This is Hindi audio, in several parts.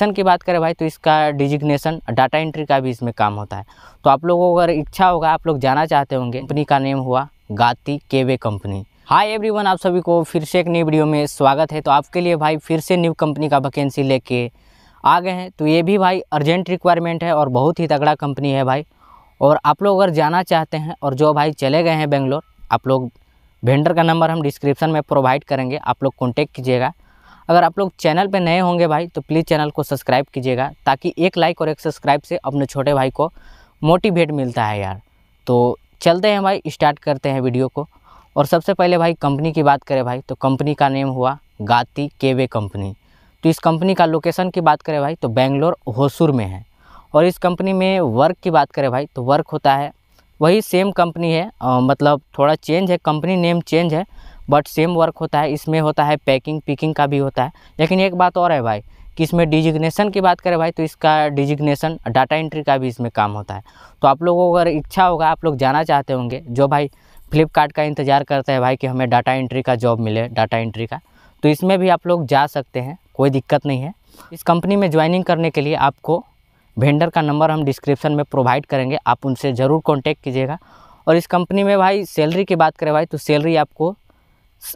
डिजिग्नेशन की बात करें भाई तो इसका डिजिग्नेशन डाटा एंट्री का भी इसमें काम होता है तो आप लोगों को अगर इच्छा होगा आप लोग जाना चाहते होंगे कंपनी का नेम हुआ गाती केवे कंपनी हाय एवरीवन आप सभी को फिर से एक नई वीडियो में स्वागत है तो आपके लिए भाई फिर से न्यू कंपनी का वैकेंसी लेके आ गए हैं तो ये भी भाई अर्जेंट रिक्वायरमेंट है और बहुत ही तगड़ा कंपनी है भाई और आप लोग अगर जाना चाहते हैं और जो भाई चले गए हैं बेंगलोर आप लोग वेंडर का नंबर हम डिस्क्रिप्शन में प्रोवाइड करेंगे आप लोग कॉन्टेक्ट कीजिएगा अगर आप लोग चैनल पे नए होंगे भाई तो प्लीज़ चैनल को सब्सक्राइब कीजिएगा ताकि एक लाइक और एक सब्सक्राइब से अपने छोटे भाई को मोटिवेट मिलता है यार तो चलते हैं भाई स्टार्ट करते हैं वीडियो को और सबसे पहले भाई कंपनी की बात करें भाई तो कंपनी का नेम हुआ गाती केवे कंपनी तो इस कंपनी का लोकेशन की बात करें भाई तो बेंगलोर होसुर में है और इस कंपनी में वर्क की बात करें भाई तो वर्क होता है वही सेम कंपनी है आ, मतलब थोड़ा चेंज है कंपनी नेम चेंज है बट सेम वर्क होता है इसमें होता है पैकिंग पिकिंग का भी होता है लेकिन एक बात और है भाई कि इसमें डिजिग्नेशन की बात करें भाई तो इसका डिजिग्नेशन डाटा एंट्री का भी इसमें काम होता है तो आप लोगों को अगर इच्छा होगा आप लोग जाना चाहते होंगे जो भाई फ्लिपकार्ट का इंतज़ार करते हैं भाई कि हमें डाटा एंट्री का जॉब मिले डाटा एंट्री का तो इसमें भी आप लोग जा सकते हैं कोई दिक्कत नहीं है इस कंपनी में ज्वाइनिंग करने के लिए आपको वेंडर का नंबर हम डिस्क्रिप्शन में प्रोवाइड करेंगे आप उनसे ज़रूर कॉन्टेक्ट कीजिएगा और इस कंपनी में भाई सैलरी की बात करें भाई तो सैलरी आपको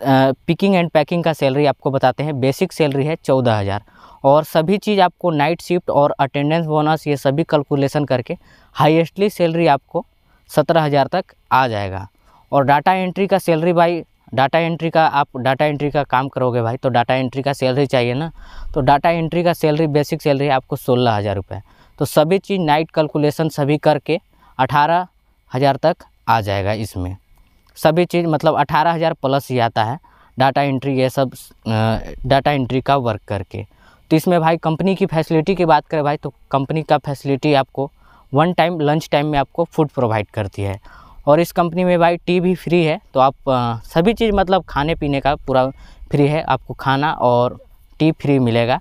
पिकिंग एंड पैकिंग का सैलरी आपको बताते हैं बेसिक सैलरी है चौदह हज़ार और सभी चीज़ आपको नाइट शिफ्ट और अटेंडेंस बोनस ये सभी कैलकुलेशन करके हाईएस्टली सैलरी आपको सत्रह हज़ार तक आ जाएगा और डाटा एंट्री का सैलरी भाई डाटा एंट्री का आप डाटा एंट्री का काम करोगे भाई तो डाटा एंट्री का सैलरी चाहिए ना तो डाटा एंट्री का सैलरी बेसिक सैलरी आपको सोलह हज़ार रुपये तो सभी चीज़ नाइट कैलकुलेशन सभी करके अठारह हज़ार तक आ जाएगा इसमें सभी चीज़ मतलब अठारह हज़ार प्लस ही आता है डाटा एंट्री ये सब डाटा एंट्री का वर्क करके तो इसमें भाई कंपनी की फैसिलिटी की बात करें भाई तो कंपनी का फैसिलिटी आपको वन टाइम लंच टाइम में आपको फूड प्रोवाइड करती है और इस कंपनी में भाई टी भी फ्री है तो आप सभी चीज़ मतलब खाने पीने का पूरा फ्री है आपको खाना और टी फ्री मिलेगा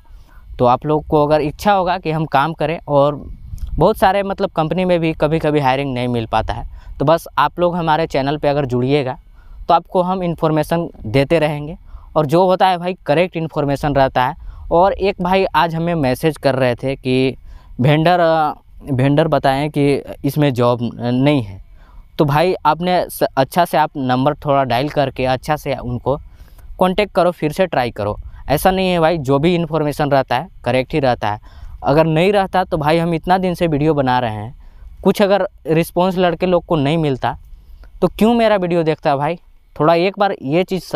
तो आप लोग को अगर इच्छा होगा कि हम काम करें और बहुत सारे मतलब कंपनी में भी कभी कभी हायरिंग नहीं मिल पाता है तो बस आप लोग हमारे चैनल पे अगर जुड़िएगा तो आपको हम इन्फॉर्मेशन देते रहेंगे और जो होता है भाई करेक्ट इन्फॉर्मेशन रहता है और एक भाई आज हमें मैसेज कर रहे थे कि भेंडर भेंडर बताएं कि इसमें जॉब नहीं है तो भाई आपने अच्छा से आप नंबर थोड़ा डायल करके अच्छा से उनको कांटेक्ट करो फिर से ट्राई करो ऐसा नहीं है भाई जो भी इन्फॉर्मेशन रहता है करेक्ट ही रहता है अगर नहीं रहता तो भाई हम इतना दिन से वीडियो बना रहे हैं कुछ अगर रिस्पॉन्स लड़के लोग को नहीं मिलता तो क्यों मेरा वीडियो देखता है भाई थोड़ा एक बार ये चीज़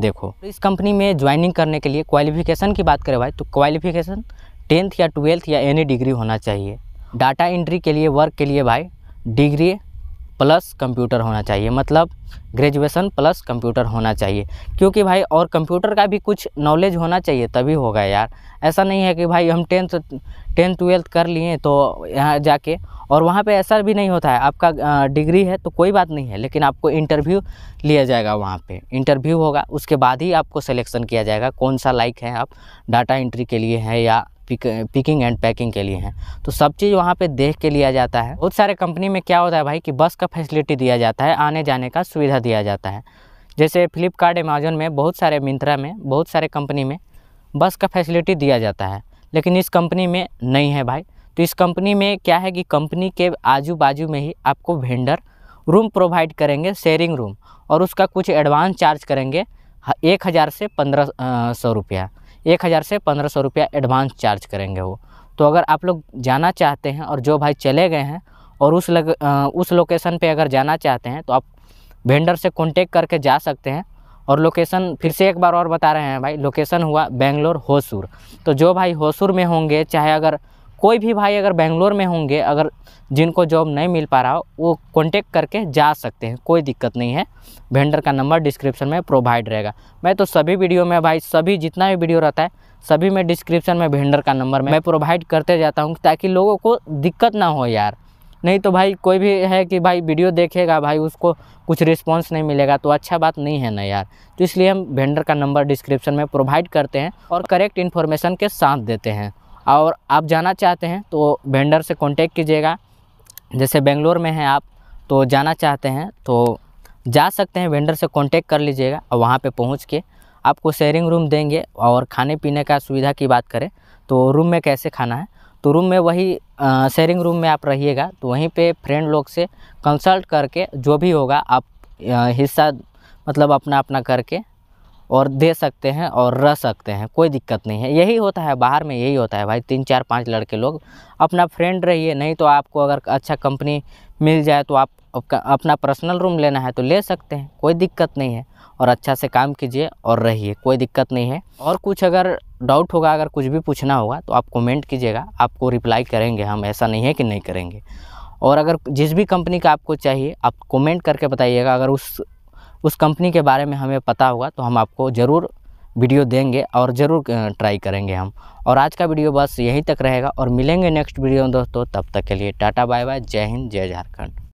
देखो इस कंपनी में ज्वाइनिंग करने के लिए क्वालिफिकेशन की बात करें भाई तो क्वालिफिकेशन टेंथ या ट्वेल्थ या एनी डिग्री होना चाहिए डाटा एंट्री के लिए वर्क के लिए भाई डिग्री प्लस कंप्यूटर होना चाहिए मतलब ग्रेजुएशन प्लस कंप्यूटर होना चाहिए क्योंकि भाई और कंप्यूटर का भी कुछ नॉलेज होना चाहिए तभी होगा यार ऐसा नहीं है कि भाई हम टेंथ टेंथ ट्वेल्थ कर लिए तो यहाँ जाके और वहाँ पे ऐसा भी नहीं होता है आपका डिग्री है तो कोई बात नहीं है लेकिन आपको इंटरव्यू लिया जाएगा वहाँ पे इंटरव्यू होगा उसके बाद ही आपको सिलेक्शन किया जाएगा कौन सा लाइक है आप डाटा एंट्री के लिए हैं या पिक पिकिंग एंड पैकिंग के लिए हैं तो सब चीज़ वहाँ पे देख के लिया जाता है बहुत सारे कंपनी में क्या होता है भाई कि बस का फैसिलिटी दिया जाता है आने जाने का सुविधा दिया जाता है जैसे फ्लिपकार्ट अमेजोन में बहुत सारे मिंत्रा में बहुत सारे कंपनी में बस का फैसिलिटी दिया जाता है लेकिन इस कंपनी में नहीं है भाई तो इस कंपनी में क्या है कि कंपनी के आजू बाजू में ही आपको वेंडर रूम प्रोवाइड करेंगे शेयरिंग रूम और उसका कुछ एडवांस चार्ज करेंगे एक हज़ार से पंद्रह सौ रुपया एक हज़ार से पंद्रह सौ रुपया एडवांस चार्ज करेंगे वो तो अगर आप लोग जाना चाहते हैं और जो भाई चले गए हैं और उस लग, उस लोकेशन पे अगर जाना चाहते हैं तो आप वेंडर से कॉन्टेक्ट करके जा सकते हैं और लोकेशन फिर से एक बार और बता रहे हैं भाई लोकेशन हुआ बेंगलोर होसूर तो जो भाई होसूर में होंगे चाहे अगर कोई भी भाई अगर बेंगलोर में होंगे अगर जिनको जॉब नहीं मिल पा रहा हो वो कॉन्टेक्ट करके जा सकते हैं कोई दिक्कत नहीं है वेंडर का नंबर डिस्क्रिप्शन में प्रोवाइड रहेगा मैं तो सभी वीडियो में भाई सभी जितना भी वीडियो रहता है सभी में डिस्क्रिप्शन में वेंडर का नंबर मैं प्रोवाइड करते जाता हूँ ताकि लोगों को दिक्कत ना हो यार नहीं तो भाई कोई भी है कि भाई वीडियो देखेगा भाई उसको कुछ रिस्पॉन्स नहीं मिलेगा तो अच्छा बात नहीं है ना यार तो इसलिए हम वेंडर का नंबर डिस्क्रिप्शन में प्रोवाइड करते हैं और करेक्ट इन्फॉर्मेशन के साथ देते हैं और आप जाना चाहते हैं तो वेंडर से कांटेक्ट कीजिएगा जैसे बेंगलोर में हैं आप तो जाना चाहते हैं तो जा सकते हैं वेंडर से कांटेक्ट कर लीजिएगा और वहाँ पे पहुँच के आपको शेयरिंग रूम देंगे और खाने पीने का सुविधा की बात करें तो रूम में कैसे खाना है तो रूम में वही शेयरिंग रूम में आप रहिएगा तो वहीं पे फ्रेंड लोग से कंसल्ट करके जो भी होगा आप हिस्सा मतलब अपना अपना करके और दे सकते हैं और रह सकते हैं कोई दिक्कत नहीं है यही होता है बाहर में यही होता है भाई तीन चार पाँच लड़के लोग अपना फ्रेंड रहिए नहीं तो आपको अगर अच्छा कंपनी मिल जाए तो आप अपना पर्सनल रूम लेना है तो ले सकते हैं कोई दिक्कत नहीं है और अच्छा से काम कीजिए और रहिए कोई दिक्कत नहीं है और कुछ अगर डाउट होगा अगर कुछ भी पूछना होगा तो आप कमेंट कीजिएगा आपको रिप्लाई करेंगे हम ऐसा नहीं है कि नहीं करेंगे और अगर जिस भी कंपनी का आपको चाहिए आप कमेंट करके बताइएगा अगर उस उस कंपनी के बारे में हमें पता होगा तो हम आपको ज़रूर वीडियो देंगे और ज़रूर ट्राई करेंगे हम और आज का वीडियो बस यहीं तक रहेगा और मिलेंगे नेक्स्ट वीडियो में दोस्तों तब तक के लिए टाटा बाय बाय जय हिंद जय झारखंड